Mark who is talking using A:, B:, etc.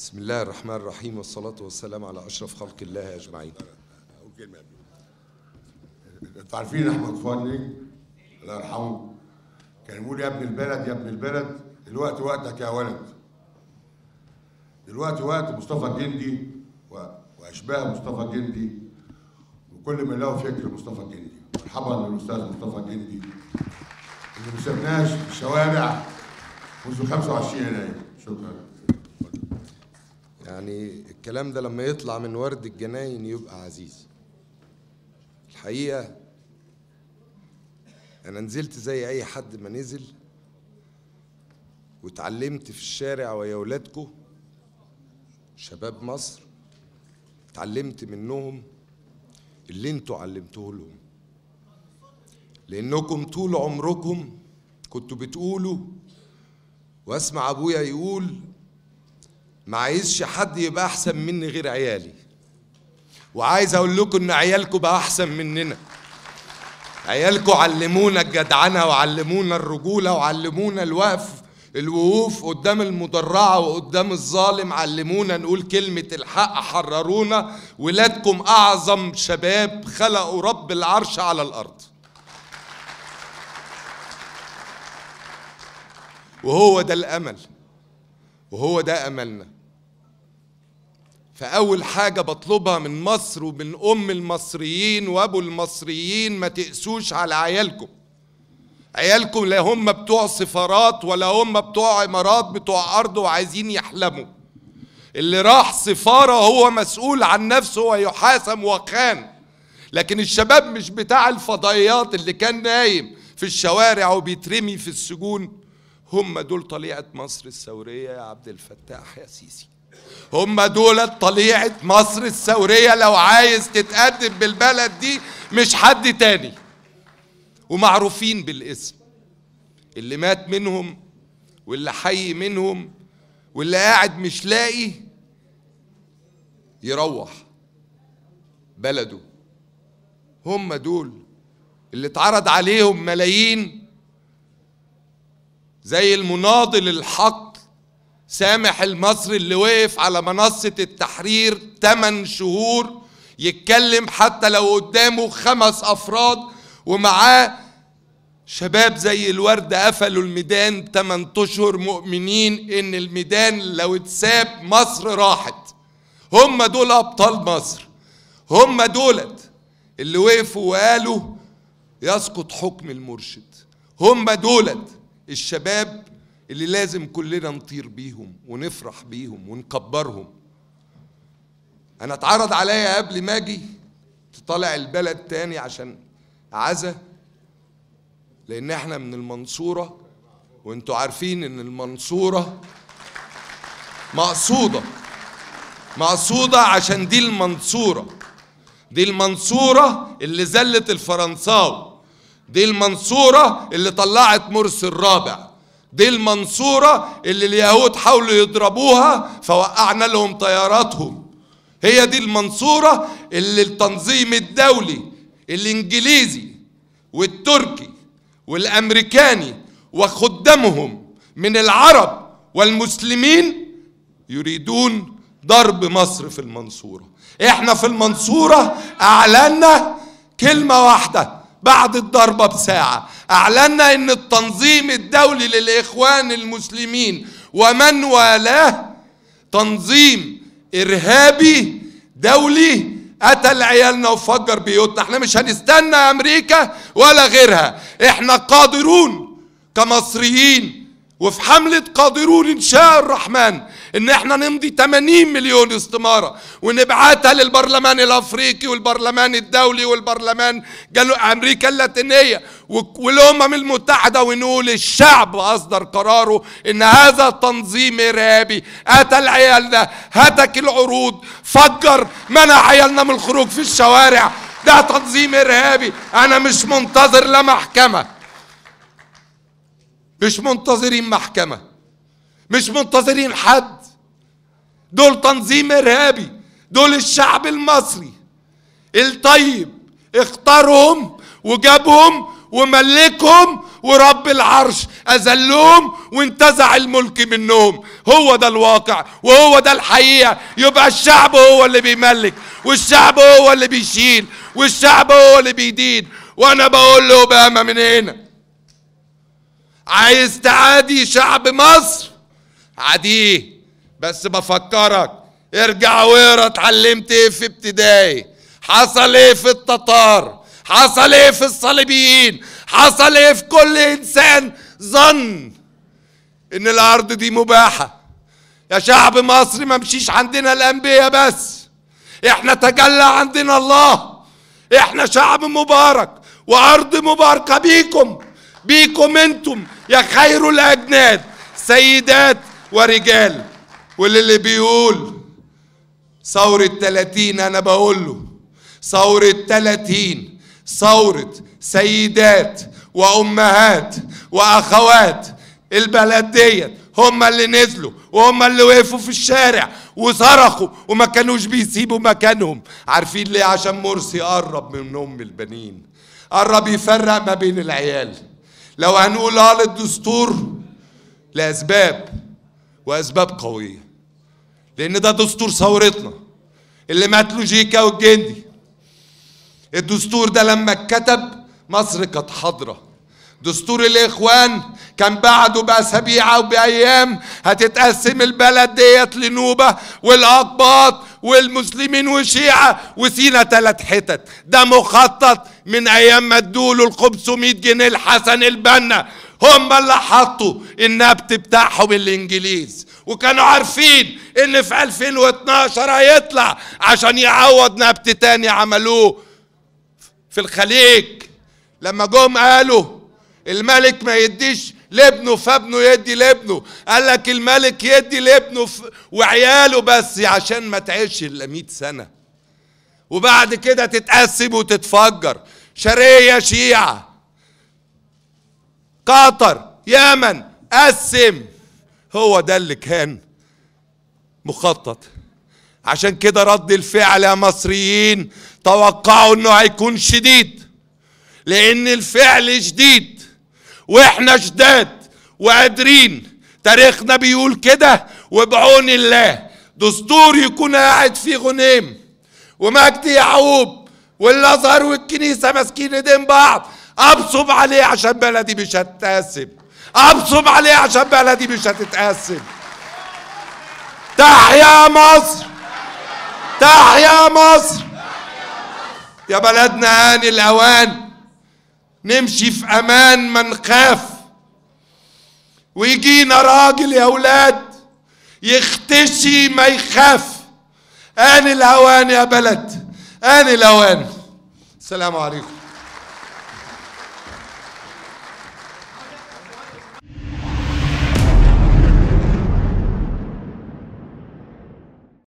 A: بسم الله الرحمن الرحيم والصلاة والسلام على أشرف خلق الله أجمعين تعرفين عارفين أحمد فني الله يرحمه كان يقول يا ابن البلد يا ابن البلد دلوقتي وقتك يا ولد دلوقتي وقت مصطفى جندي وأشباه مصطفى جندي وكل من له فكر مصطفى جندي مرحبا للأستاذ مصطفى جندي اللي ما سبناش الشوارع منذ 25 يناير شكرا يعني الكلام ده لما يطلع من ورد الجناين يبقى عزيز الحقيقة أنا نزلت زي أي حد ما نزل واتعلمت في الشارع ويا ولادكو شباب مصر اتعلمت منهم اللي انتوا علمتوه لهم لانكم طول عمركم كنتوا بتقولوا واسمع ابويا يقول ما عايزش حد يبقى احسن مني غير عيالي وعايز اقول لكم ان عيالكم بقى احسن مننا عيالكم علمونا الجدعنه وعلمونا الرجوله وعلمونا الوقف الوقوف قدام المدرعة وقدام الظالم علمونا نقول كلمة الحق حررونا ولادكم أعظم شباب خلقوا رب العرش على الأرض وهو ده الأمل وهو ده أملنا فأول حاجة بطلبها من مصر ومن أم المصريين وأبو المصريين ما تقسوش على عيالكم عيالكم لا هم بتوع سفارات ولا هم بتوع عمارات بتوع أرض وعايزين يحلموا اللي راح سفارة هو مسؤول عن نفسه ويحاسب وخان لكن الشباب مش بتاع الفضائيات اللي كان نايم في الشوارع وبيترمي في السجون هم دول طليعة مصر الثورية يا عبد الفتاح يا سيسي هم دول طليعة مصر الثورية لو عايز تتقدم بالبلد دي مش حد تاني ومعروفين بالاسم اللي مات منهم واللي حي منهم واللي قاعد مش لاقي يروح بلده هم دول اللي اتعرض عليهم ملايين زي المناضل الحق سامح المصري اللي وقف على منصة التحرير 8 شهور يتكلم حتى لو قدامه خمس أفراد ومعاه شباب زي الوردة قفلوا الميدان 8 أشهر مؤمنين إن الميدان لو اتساب مصر راحت هم دول أبطال مصر هم دولت اللي وقفوا وقالوا يسقط حكم المرشد هم دولت الشباب اللي لازم كلنا نطير بيهم ونفرح بيهم ونكبرهم انا اتعرض عليا قبل ما اجي تطلع البلد تاني عشان عزا لان احنا من المنصوره وانتوا عارفين ان المنصوره مقصوده مقصوده عشان دي المنصوره دي المنصوره اللي زلت الفرنساوي دي المنصوره اللي طلعت مرسي الرابع دي المنصورة اللي اليهود حاولوا يضربوها فوقعنا لهم طياراتهم هي دي المنصورة اللي التنظيم الدولي الإنجليزي والتركي والأمريكاني وخدامهم من العرب والمسلمين يريدون ضرب مصر في المنصورة احنا في المنصورة اعلنا كلمة واحدة بعد الضربة بساعة أعلنا أن التنظيم الدولي للإخوان المسلمين ومن والاه تنظيم إرهابي دولي قتل عيالنا وفجر بيوتنا احنا مش هنستنى أمريكا ولا غيرها احنا قادرون كمصريين وفي حملة قادرون إن شاء الرحمن ان احنا نمضي 80 مليون استمارة ونبعتها للبرلمان الافريقي والبرلمان الدولي والبرلمان جنوب امريكا اللاتينية والامم المتحدة ونقول الشعب اصدر قراره ان هذا تنظيم ارهابي قتل عيالنا هتك العروض فجر منع عيالنا من الخروج في الشوارع ده تنظيم ارهابي انا مش منتظر لا محكمه مش منتظرين محكمه مش منتظرين حد دول تنظيم إرهابي دول الشعب المصري الطيب اختارهم وجابهم وملكهم ورب العرش أذلهم وانتزع الملك منهم هو ده الواقع وهو ده الحقيقة يبقى الشعب هو اللي بيملك والشعب هو اللي بيشيل والشعب هو اللي بيدين وأنا بقول له أوباما من هنا عايز تعادي شعب مصر عاديه بس بفكرك ارجع واقرا اتعلمت ايه في ابتدائي حصل ايه في التتار حصل ايه في الصليبيين حصل ايه في كل انسان ظن ان الارض دي مباحه يا شعب مصر ما مشيش عندنا الانبياء بس احنا تجلى عندنا الله احنا شعب مبارك وارض مباركه بيكم بيكم انتم يا خير الاجناد سيدات ورجال واللي بيقول ثورة 30 أنا بقول له ثورة 30 ثورة سيدات وأمهات وأخوات البلد ديت هم اللي نزلوا وهم اللي وقفوا في الشارع وصرخوا وما كانوش بيسيبوا مكانهم عارفين ليه عشان مرسي قرب من أم البنين قرب يفرق ما بين العيال لو هنقول اه للدستور لأسباب وأسباب قوية لان ده دستور ثورتنا اللي ماتلو جيكا والجندي الدستور ده لما اتكتب مصر كانت حاضره دستور الاخوان كان بعده باسابيع او بايام هتتقسم البلد ديت لنوبه والاقباط والمسلمين والشيعه وسينا ثلاث حتت ده مخطط من ايام ما ادوله ال 500 جنيه الحسن البنا هم اللي حطوا النبت بتاعهم الانجليز وكانوا عارفين ان في 2012 هيطلع عشان يعوض نبت تاني عملوه في الخليج لما جم قالوا الملك ما يديش لابنه فابنه يدي لابنه قال لك الملك يدي لابنه وعياله بس عشان ما تعيش الا 100 سنه وبعد كده تتقسم وتتفجر شرقيه شيعه قطر يمن قسم هو ده اللي كان مخطط عشان كده رد الفعل يا مصريين توقعوا انه هيكون شديد لان الفعل شديد واحنا شداد وقادرين تاريخنا بيقول كده وبعون الله دستور يكون قاعد فيه غنيم ومجدي يعقوب والازهر والكنيسه ماسكين ايدين بعض ابصب عليه عشان بلدي مش هتناسب ابصم عليه عشان بلدي مش هتتقسم تحيا مصر تحيا مصر يا بلدنا آن الأوان نمشي في أمان ما نخاف ويجينا راجل يا أولاد يختشي ما يخاف آن الأوان يا بلد آن الأوان السلام عليكم